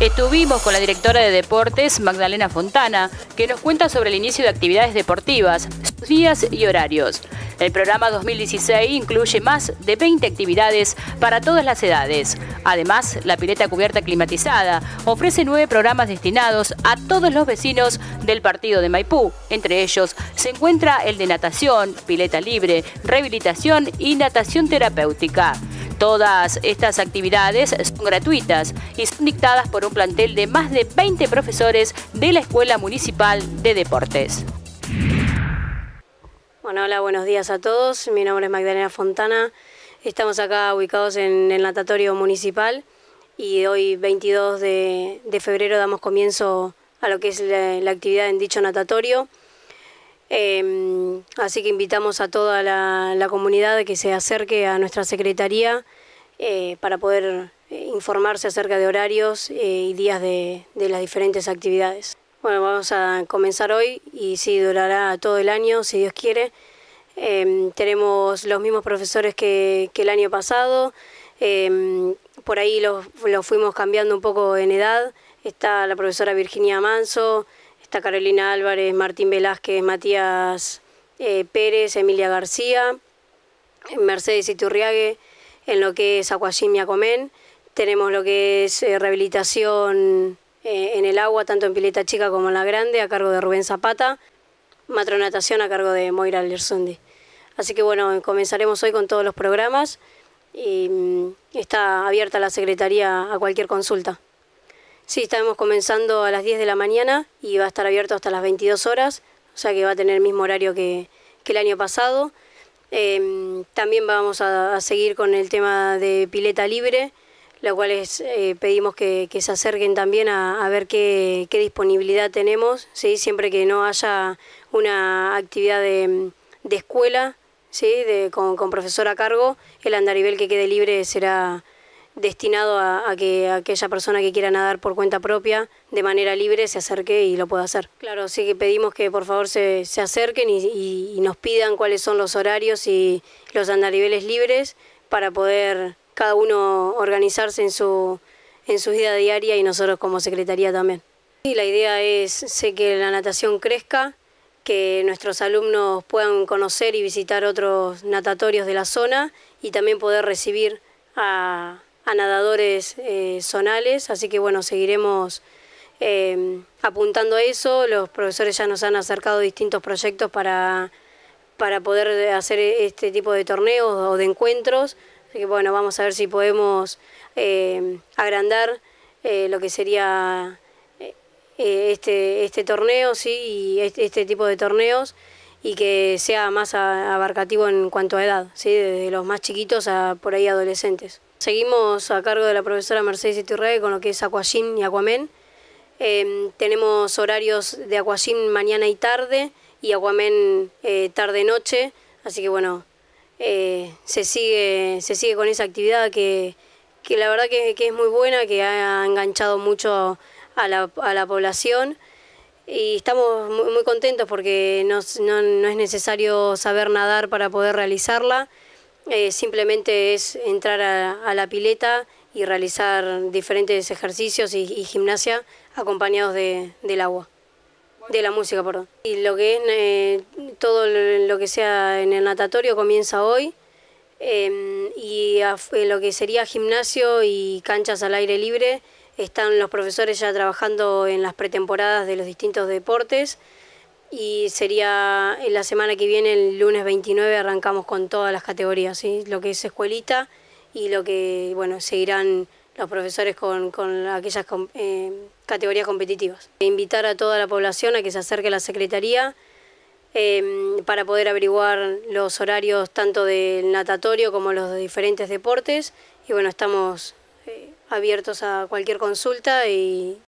Estuvimos con la directora de deportes, Magdalena Fontana, que nos cuenta sobre el inicio de actividades deportivas, sus días y horarios. El programa 2016 incluye más de 20 actividades para todas las edades. Además, la pileta cubierta climatizada ofrece nueve programas destinados a todos los vecinos del partido de Maipú. Entre ellos se encuentra el de natación, pileta libre, rehabilitación y natación terapéutica. Todas estas actividades son gratuitas y son dictadas por un plantel de más de 20 profesores de la Escuela Municipal de Deportes. Bueno, hola, buenos días a todos. Mi nombre es Magdalena Fontana. Estamos acá ubicados en el natatorio municipal y hoy 22 de, febrero damos comienzo a lo que es la, actividad en dicho natatorio. Em, así que invitamos a toda la, comunidad a que se acerque a nuestra secretaría eh, para poder eh, informarse acerca de horarios eh, y días de, las diferentes actividades. Bueno, vamos a comenzar hoy y sí, durará todo el año, si Dios quiere. Em, tenemos los mismos profesores que, el año pasado, em, por ahí los, fuimos cambiando un poco en edad. Está la profesora Virginia Manso, está Carolina Álvarez, Martín Velázquez, Matías eh, Pérez, Emilia García, Mercedes Iturriague, en lo que es Aquajimia Comén, Tenemos lo que es eh, rehabilitación eh, en el agua, tanto en Pileta Chica como en la Grande, a cargo de Rubén Zapata. Matronatación a cargo de Moira Lersundi. Así que bueno, comenzaremos hoy con todos los programas y mm, está abierta la secretaría a cualquier consulta. Sí, estamos comenzando a las 10 de la mañana y va a estar abierto hasta las 22 horas o sea que va a tener el mismo horario que, el año pasado. Em, también vamos a, seguir con el tema de pileta libre, la cual es, eh, pedimos que, se acerquen también a, ver qué, disponibilidad tenemos, siempre que no haya una actividad de, escuela ¿sí? con, profesor a cargo, el andarivel que quede libre será destinado a, que aquella persona que quiera nadar por cuenta propia, de manera libre, se acerque y lo pueda hacer. Claro, sí que pedimos que por favor se, acerquen y, nos pidan cuáles son los horarios y los andariveles libres para poder cada uno organizarse en su, en su vida diaria y nosotros como secretaría también. Y la idea es sé que la natación crezca, que nuestros alumnos puedan conocer y visitar otros natatorios de la zona y también poder recibir a, a nadadores eh, zonales, así que bueno, seguiremos eh, apuntando a eso. Los profesores ya nos han acercado distintos proyectos para, para poder hacer este tipo de torneos o de encuentros, así que bueno, vamos a ver si podemos eh, agrandar lo que sería este, este torneo sí, y este, este, tipo de torneos y que sea más abarcativo en cuanto a edad, ¿sí? desde los más chiquitos a por ahí adolescentes. Seguimos a cargo de la profesora Mercedes Iturrey con lo que es Aquagym y Aquamen. Em, tenemos horarios de Aquagym mañana y tarde y Aquamen eh, tarde-noche. Así que bueno, eh, se, sigue, con esa actividad que, la verdad que, es muy buena, que ha enganchado mucho a la, población. Y estamos muy, contentos porque no es necesario saber nadar para poder realizarla. Eh, simplemente es entrar a, la pileta y realizar diferentes ejercicios y, gimnasia acompañados de, del agua, de la música, perdón. Y lo que es eh, todo lo que sea en el natatorio comienza hoy em, y lo que sería gimnasio y canchas al aire libre están los profesores ya trabajando en las pretemporadas de los distintos deportes y sería en la semana que viene, el lunes 29, arrancamos con todas las categorías, ¿sí? lo que es escuelita y lo que, bueno, seguirán los profesores con, con aquellas eh, categorías competitivas. E invitar a toda la población a que se acerque a la Secretaría em, para poder averiguar los horarios tanto del natatorio como los de diferentes deportes y bueno, estamos eh, abiertos a cualquier consulta y